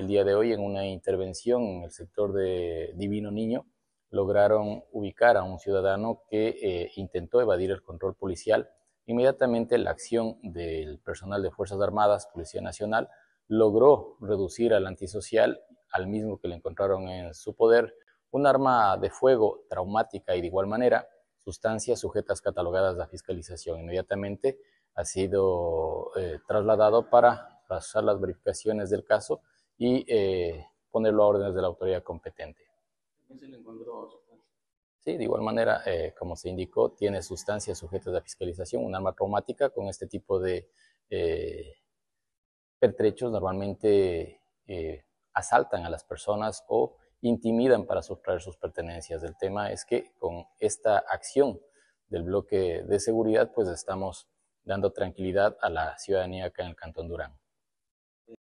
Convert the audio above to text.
el día de hoy en una intervención en el sector de Divino Niño lograron ubicar a un ciudadano que eh, intentó evadir el control policial. Inmediatamente la acción del personal de Fuerzas Armadas, Policía Nacional, logró reducir al antisocial, al mismo que le encontraron en su poder, un arma de fuego traumática y de igual manera sustancias sujetas catalogadas a fiscalización. Inmediatamente ha sido eh, trasladado para pasar las verificaciones del caso y eh, ponerlo a órdenes de la autoridad competente. Sí, de igual manera, eh, como se indicó, tiene sustancias sujetas a fiscalización, un arma traumática con este tipo de eh, pertrechos normalmente asaltan a las personas o intimidan para sustraer sus pertenencias. El tema es que con esta acción del bloque de seguridad, pues estamos dando tranquilidad a la ciudadanía acá en el Cantón Durán.